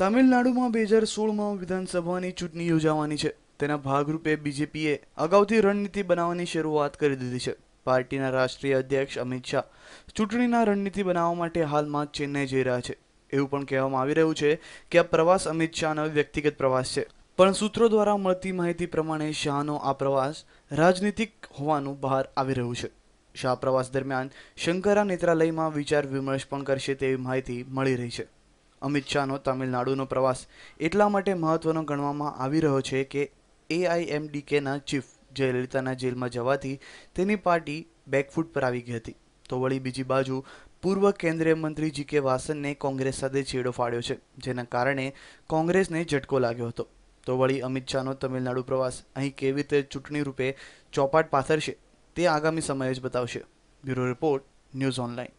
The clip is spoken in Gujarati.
તમિલનાડુમાં બે હજાર સોળમાં વિધાનસભાની ચૂંટણી યોજાવાની છે તેના ભાગરૂપે બીજેપીએ અગાઉથી રણનીતિ બનાવવાની શરૂઆત કરી દીધી છે પાર્ટીના રાષ્ટ્રીય અધ્યક્ષ અમિત શાહ ચૂંટણીના રણનીતિ બનાવવા માટે હાલમાં ચેન્નઈ જઈ રહ્યા છે એવું પણ કહેવામાં આવી રહ્યું છે કે આ પ્રવાસ અમિત શાહનો વ્યક્તિગત પ્રવાસ છે પણ સૂત્રો દ્વારા મળતી માહિતી પ્રમાણે શાહનો આ પ્રવાસ રાજનીતિક હોવાનું બહાર આવી રહ્યું છે શાહ પ્રવાસ દરમિયાન શંકરા નેત્રાલયમાં વિચાર વિમર્શ પણ કરશે તેવી માહિતી મળી રહી છે અમિત શાહનો તમિલનાડુનો પ્રવાસ એટલા માટે મહત્વનો ગણવામાં આવી રહ્યો છે કે એઆઈએમડીકેના ચીફ જયલલિતાના જેલમાં જવાથી તેની પાર્ટી બેકફૂટ પર આવી ગઈ હતી તો વળી બીજી બાજુ પૂર્વ કેન્દ્રીય મંત્રી જી કે વાસનને કોંગ્રેસ સાથે છેડો ફાડ્યો છે જેના કારણે કોંગ્રેસને ઝટકો લાગ્યો હતો તો વળી અમિત શાહનો તમિલનાડુ પ્રવાસ અહીં કેવી રીતે ચૂંટણી રૂપે ચોપાટ પાથરશે તે આગામી સમયે જ બતાવશે બ્યુરો રિપોર્ટ ન્યૂઝ ઓનલાઈન